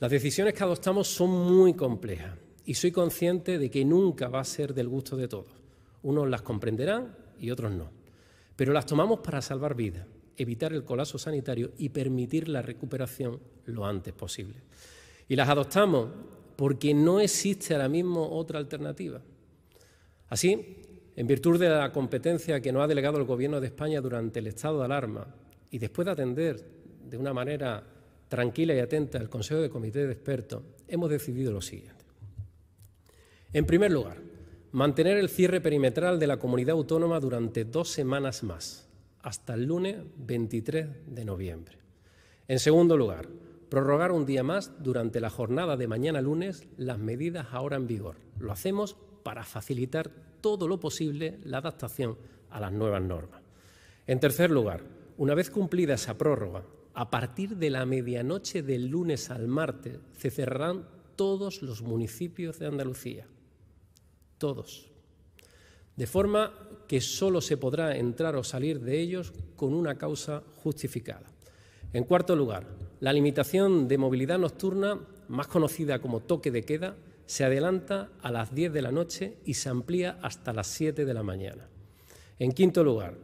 Las decisiones que adoptamos son muy complejas y soy consciente de que nunca va a ser del gusto de todos. Unos las comprenderán y otros no. Pero las tomamos para salvar vidas, evitar el colapso sanitario y permitir la recuperación lo antes posible. Y las adoptamos porque no existe ahora mismo otra alternativa. Así, en virtud de la competencia que nos ha delegado el Gobierno de España durante el estado de alarma y después de atender de una manera tranquila y atenta al Consejo de Comité de Expertos, hemos decidido lo siguiente. En primer lugar, mantener el cierre perimetral de la comunidad autónoma durante dos semanas más, hasta el lunes 23 de noviembre. En segundo lugar, prorrogar un día más durante la jornada de mañana lunes las medidas ahora en vigor. Lo hacemos para facilitar todo lo posible la adaptación a las nuevas normas. En tercer lugar, una vez cumplida esa prórroga a partir de la medianoche del lunes al martes se cerrarán todos los municipios de Andalucía. Todos. De forma que solo se podrá entrar o salir de ellos con una causa justificada. En cuarto lugar, la limitación de movilidad nocturna, más conocida como toque de queda, se adelanta a las 10 de la noche y se amplía hasta las 7 de la mañana. En quinto lugar,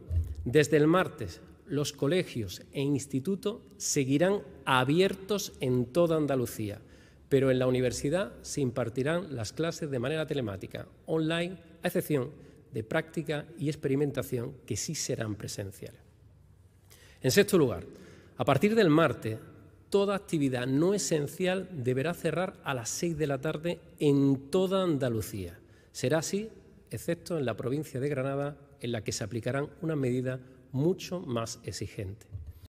desde el martes los colegios e institutos seguirán abiertos en toda Andalucía, pero en la universidad se impartirán las clases de manera telemática, online, a excepción de práctica y experimentación que sí serán presenciales. En sexto lugar, a partir del martes, toda actividad no esencial deberá cerrar a las seis de la tarde en toda Andalucía. Será así, excepto en la provincia de Granada, en la que se aplicarán una medida mucho más exigente.